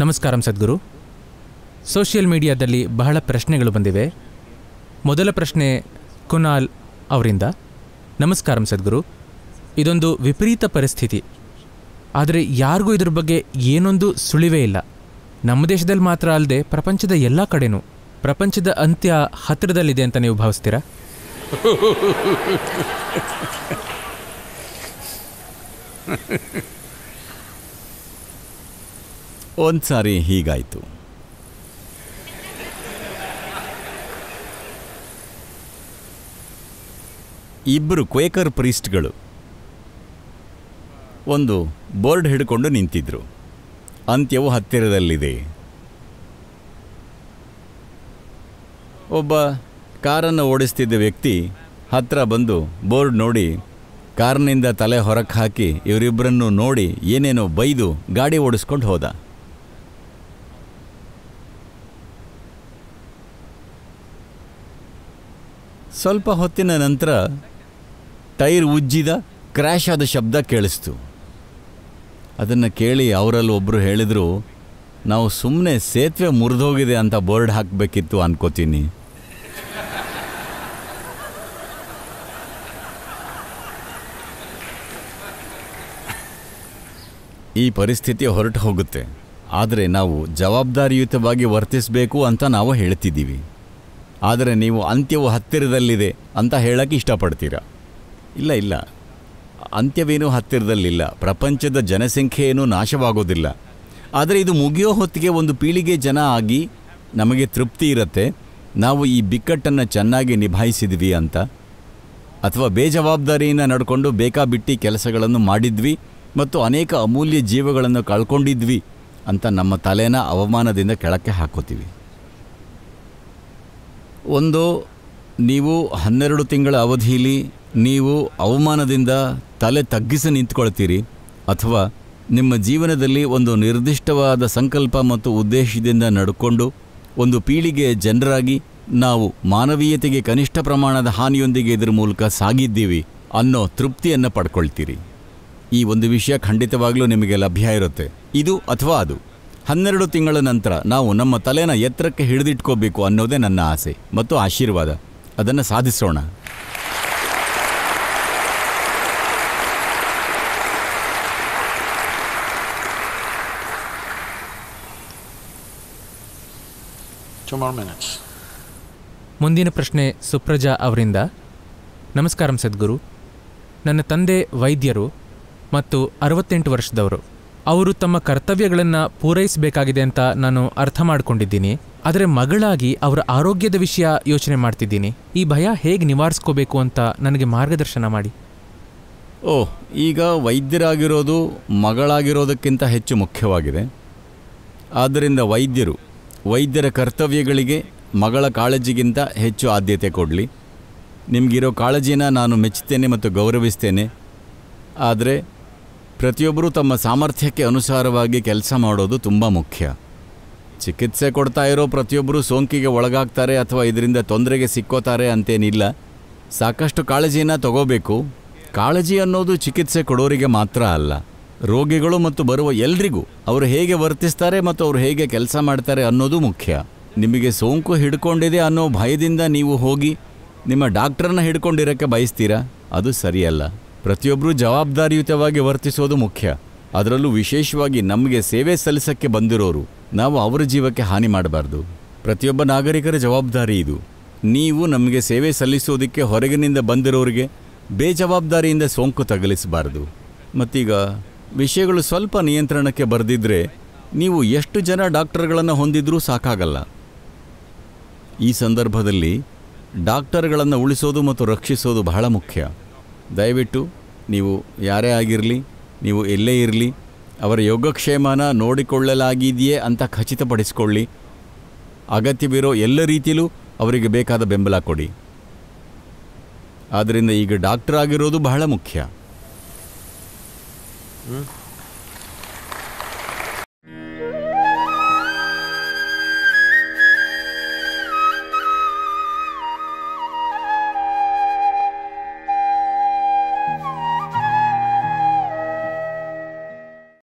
ನಮಸ್ಕಾರಂ ಸದ್ಗುರು social ಮೀಡಿಯಾದಲ್ಲಿ ಬಹಳ ಪ್ರಶ್ನೆಗಳು ಬಂದಿವೆ ಮೊದಲ ಪ್ರಶ್ನೆ ಕುನಾಲ್ ಅವರಿಂದ ನಮಸ್ಕಾರಂ ಸದ್ಗುರು ಇದೊಂದು ವಿಪರೀತ ಪರಿಸ್ಥಿತಿ ಆದರೆ ಯಾರಿಗೂ ಇದ್ರ ಬಗ್ಗೆ ಏನೊಂದು ಸುಳಿವೇ ಇಲ್ಲ ನಮ್ಮ ದೇಶದಲ್ಲಿ ಮಾತ್ರ ಅಲ್ಲದೆ ಪ್ರಪಂಚದ ಎಲ್ಲ ಕಡೆನೂ ಪ್ರಪಂಚದ ಅಂತ್ಯ ಹತ್ತಿರದಲ್ಲಿದೆ ಅಂತ ನೀವು ಭಾವಿಸ್ತೀರಾ ಒಂದು ಸಾರಿ ಹೀಗಾಯಿತು ಇಬ್ಬರು ಕ್ವೇಕರ್ ಪ್ರೀಸ್ಟ್ಗಳು ಒಂದು ಬೋರ್ಡ್ ಹಿಡ್ಕೊಂಡು ನಿಂತಿದ್ದರು ಅಂತ್ಯವು ಹತ್ತಿರದಲ್ಲಿದೆ ಒಬ್ಬ ಕಾರನ್ನು ಓಡಿಸ್ತಿದ್ದ ವ್ಯಕ್ತಿ ಹತ್ತಿರ ಬಂದು ಬೋರ್ಡ್ ನೋಡಿ ಕಾರ್ನಿಂದ ತಲೆ ಹೊರಕ್ಕೆ ಹಾಕಿ ಇವರಿಬ್ಬರನ್ನು ನೋಡಿ ಏನೇನೋ ಬೈದು ಗಾಡಿ ಓಡಿಸ್ಕೊಂಡು ಹೋದ ಸ್ವಲ್ಪ ಹೊತ್ತಿನ ನಂತರ ಟೈರ್ ಉಜ್ಜಿದ ಕ್ರ್ಯಾಶ್ ಆದ ಶಬ್ದ ಕೇಳಿಸ್ತು ಅದನ್ನು ಕೇಳಿ ಅವರಲ್ಲಿ ಒಬ್ಬರು ಹೇಳಿದರು ನಾವು ಸುಮ್ಮನೆ ಸೇತುವೆ ಮುರಿದೋಗಿದೆ ಅಂತ ಬೋರ್ಡ್ ಹಾಕಬೇಕಿತ್ತು ಅನ್ಕೋತೀನಿ ಈ ಪರಿಸ್ಥಿತಿ ಹೊರಟು ಹೋಗುತ್ತೆ ಆದರೆ ನಾವು ಜವಾಬ್ದಾರಿಯುತವಾಗಿ ವರ್ತಿಸಬೇಕು ಅಂತ ನಾವು ಹೇಳ್ತಿದ್ದೀವಿ ಆದರೆ ನೀವು ಅಂತ್ಯವು ಹತ್ತಿರದಲ್ಲಿದೆ ಅಂತ ಹೇಳೋಕ್ಕೆ ಇಷ್ಟಪಡ್ತೀರಾ ಇಲ್ಲ ಇಲ್ಲ ಅಂತ್ಯವೇನೂ ಹತ್ತಿರದಲ್ಲಿಲ್ಲ ಪ್ರಪಂಚದ ಜನಸಂಖ್ಯೆ ಏನೂ ನಾಶವಾಗೋದಿಲ್ಲ ಆದರೆ ಇದು ಮುಗಿಯೋ ಹೊತ್ತಿಗೆ ಒಂದು ಪೀಳಿಗೆ ಜನ ಆಗಿ ನಮಗೆ ತೃಪ್ತಿ ಇರುತ್ತೆ ನಾವು ಈ ಬಿಕ್ಕಟ್ಟನ್ನು ಚೆನ್ನಾಗಿ ನಿಭಾಯಿಸಿದ್ವಿ ಅಂತ ಅಥವಾ ಬೇಜವಾಬ್ದಾರಿಯಿಂದ ನಡ್ಕೊಂಡು ಬೇಕಾಬಿಟ್ಟಿ ಕೆಲಸಗಳನ್ನು ಮಾಡಿದ್ವಿ ಮತ್ತು ಅನೇಕ ಅಮೂಲ್ಯ ಜೀವಗಳನ್ನು ಕಳ್ಕೊಂಡಿದ್ವಿ ಅಂತ ನಮ್ಮ ತಲೆನ ಅವಮಾನದಿಂದ ಕೆಳಕ್ಕೆ ಹಾಕೋತೀವಿ ಒಂದು ನೀವು ಹನ್ನೆರಡು ತಿಂಗಳ ಅವಧಿಯಲ್ಲಿ ನೀವು ಅವಮಾನದಿಂದ ತಲೆ ತಗ್ಗಿಸಿ ನಿಂತ್ಕೊಳ್ತೀರಿ ಅಥವಾ ನಿಮ್ಮ ಜೀವನದಲ್ಲಿ ಒಂದು ನಿರ್ದಿಷ್ಟವಾದ ಸಂಕಲ್ಪ ಮತ್ತು ಉದ್ದೇಶದಿಂದ ನಡ್ಕೊಂಡು ಒಂದು ಪೀಳಿಗೆ ಜನರಾಗಿ ನಾವು ಮಾನವೀಯತೆಗೆ ಕನಿಷ್ಠ ಪ್ರಮಾಣದ ಹಾನಿಯೊಂದಿಗೆ ಇದರ ಮೂಲಕ ಸಾಗಿದ್ದೀವಿ ಅನ್ನೋ ತೃಪ್ತಿಯನ್ನು ಪಡ್ಕೊಳ್ತೀರಿ ಈ ಒಂದು ವಿಷಯ ಖಂಡಿತವಾಗಲೂ ನಿಮಗೆ ಲಭ್ಯ ಇರುತ್ತೆ ಇದು ಅಥವಾ ಅದು ಹನ್ನೆರಡು ತಿಂಗಳ ನಂತರ ನಾವು ನಮ್ಮ ತಲೆನ ಎತ್ತರಕ್ಕೆ ಹಿಡಿದಿಟ್ಕೋಬೇಕು ಅನ್ನೋದೇ ನನ್ನ ಆಸೆ ಮತ್ತು ಆಶೀರ್ವಾದ ಅದನ್ನು ಸಾಧಿಸೋಣ ಮುಂದಿನ ಪ್ರಶ್ನೆ ಸುಪ್ರಜಾ ಅವರಿಂದ ನಮಸ್ಕಾರ ಸದ್ಗುರು ನನ್ನ ತಂದೆ ವೈದ್ಯರು ಮತ್ತು ಅರವತ್ತೆಂಟು ವರ್ಷದವರು ಅವರು ತಮ್ಮ ಕರ್ತವ್ಯಗಳನ್ನು ಪೂರೈಸಬೇಕಾಗಿದೆ ಅಂತ ನಾನು ಅರ್ಥ ಮಾಡಿಕೊಂಡಿದ್ದೀನಿ ಆದರೆ ಮಗಳಾಗಿ ಅವರ ಆರೋಗ್ಯದ ವಿಷಯ ಯೋಚನೆ ಮಾಡ್ತಿದ್ದೀನಿ ಈ ಭಯ ಹೇಗೆ ನಿವಾರಿಸ್ಕೋಬೇಕು ಅಂತ ನನಗೆ ಮಾರ್ಗದರ್ಶನ ಮಾಡಿ ಓಹ್ ಈಗ ವೈದ್ಯರಾಗಿರೋದು ಮಗಳಾಗಿರೋದಕ್ಕಿಂತ ಹೆಚ್ಚು ಮುಖ್ಯವಾಗಿದೆ ಆದ್ದರಿಂದ ವೈದ್ಯರು ವೈದ್ಯರ ಕರ್ತವ್ಯಗಳಿಗೆ ಮಗಳ ಕಾಳಜಿಗಿಂತ ಹೆಚ್ಚು ಆದ್ಯತೆ ಕೊಡಲಿ ನಿಮಗಿರೋ ಕಾಳಜಿನ ನಾನು ಮೆಚ್ಚುತ್ತೇನೆ ಮತ್ತು ಗೌರವಿಸ್ತೇನೆ ಆದರೆ ಪ್ರತಿಯೊಬ್ಬರೂ ತಮ್ಮ ಸಾಮರ್ಥ್ಯಕ್ಕೆ ಅನುಸಾರವಾಗಿ ಕೆಲಸ ಮಾಡೋದು ತುಂಬ ಮುಖ್ಯ ಚಿಕಿತ್ಸೆ ಕೊಡ್ತಾ ಇರೋ ಪ್ರತಿಯೊಬ್ಬರೂ ಸೋಂಕಿಗೆ ಒಳಗಾಗ್ತಾರೆ ಅಥವಾ ಇದರಿಂದ ತೊಂದರೆಗೆ ಸಿಕ್ಕೋತಾರೆ ಅಂತೇನಿಲ್ಲ ಸಾಕಷ್ಟು ಕಾಳಜಿಯನ್ನು ತಗೋಬೇಕು ಕಾಳಜಿ ಅನ್ನೋದು ಚಿಕಿತ್ಸೆ ಕೊಡೋರಿಗೆ ಮಾತ್ರ ಅಲ್ಲ ರೋಗಿಗಳು ಮತ್ತು ಬರುವ ಎಲ್ರಿಗೂ ಅವರು ಹೇಗೆ ವರ್ತಿಸ್ತಾರೆ ಮತ್ತು ಅವರು ಹೇಗೆ ಕೆಲಸ ಮಾಡ್ತಾರೆ ಅನ್ನೋದು ಮುಖ್ಯ ನಿಮಗೆ ಸೋಂಕು ಹಿಡ್ಕೊಂಡಿದೆ ಅನ್ನೋ ಭಯದಿಂದ ನೀವು ಹೋಗಿ ನಿಮ್ಮ ಡಾಕ್ಟ್ರನ್ನ ಹಿಡ್ಕೊಂಡಿರೋಕ್ಕೆ ಬಯಸ್ತೀರಾ ಅದು ಸರಿಯಲ್ಲ ಪ್ರತಿಯೊಬ್ಬರೂ ಜವಾಬ್ದಾರಿಯುತವಾಗಿ ವರ್ತಿಸೋದು ಮುಖ್ಯ ಅದರಲ್ಲೂ ವಿಶೇಷವಾಗಿ ನಮಗೆ ಸೇವೆ ಸಲ್ಲಿಸೋಕ್ಕೆ ಬಂದಿರೋರು ನಾವು ಅವರ ಜೀವಕ್ಕೆ ಹಾನಿ ಮಾಡಬಾರ್ದು ಪ್ರತಿಯೊಬ್ಬ ನಾಗರಿಕರ ಜವಾಬ್ದಾರಿ ಇದು ನೀವು ನಮಗೆ ಸೇವೆ ಸಲ್ಲಿಸೋದಕ್ಕೆ ಹೊರಗಿನಿಂದ ಬಂದಿರೋರಿಗೆ ಬೇಜವಾಬ್ದಾರಿಯಿಂದ ಸೋಂಕು ತಗಲಿಸಬಾರ್ದು ಮತ್ತೀಗ ವಿಷಯಗಳು ಸ್ವಲ್ಪ ನಿಯಂತ್ರಣಕ್ಕೆ ಬರೆದಿದ್ದರೆ ನೀವು ಎಷ್ಟು ಜನ ಡಾಕ್ಟರ್ಗಳನ್ನು ಹೊಂದಿದ್ರೂ ಸಾಕಾಗಲ್ಲ ಈ ಸಂದರ್ಭದಲ್ಲಿ ಡಾಕ್ಟರ್ಗಳನ್ನು ಉಳಿಸೋದು ಮತ್ತು ರಕ್ಷಿಸೋದು ಬಹಳ ಮುಖ್ಯ ದಯವಿಟ್ಟು ನೀವು ಯಾರೇ ಆಗಿರಲಿ ನೀವು ಎಲ್ಲೇ ಇರಲಿ ಅವರ ಯೋಗಕ್ಷೇಮನ ನೋಡಿಕೊಳ್ಳಲಾಗಿದೆಯೇ ಅಂತ ಖಚಿತಪಡಿಸಿಕೊಳ್ಳಿ ಅಗತ್ಯವಿರೋ ಎಲ್ಲ ರೀತಿಯಲ್ಲೂ ಅವರಿಗೆ ಬೇಕಾದ ಬೆಂಬಲ ಕೊಡಿ ಆದ್ದರಿಂದ ಈಗ ಡಾಕ್ಟರ್ ಆಗಿರೋದು ಬಹಳ ಮುಖ್ಯ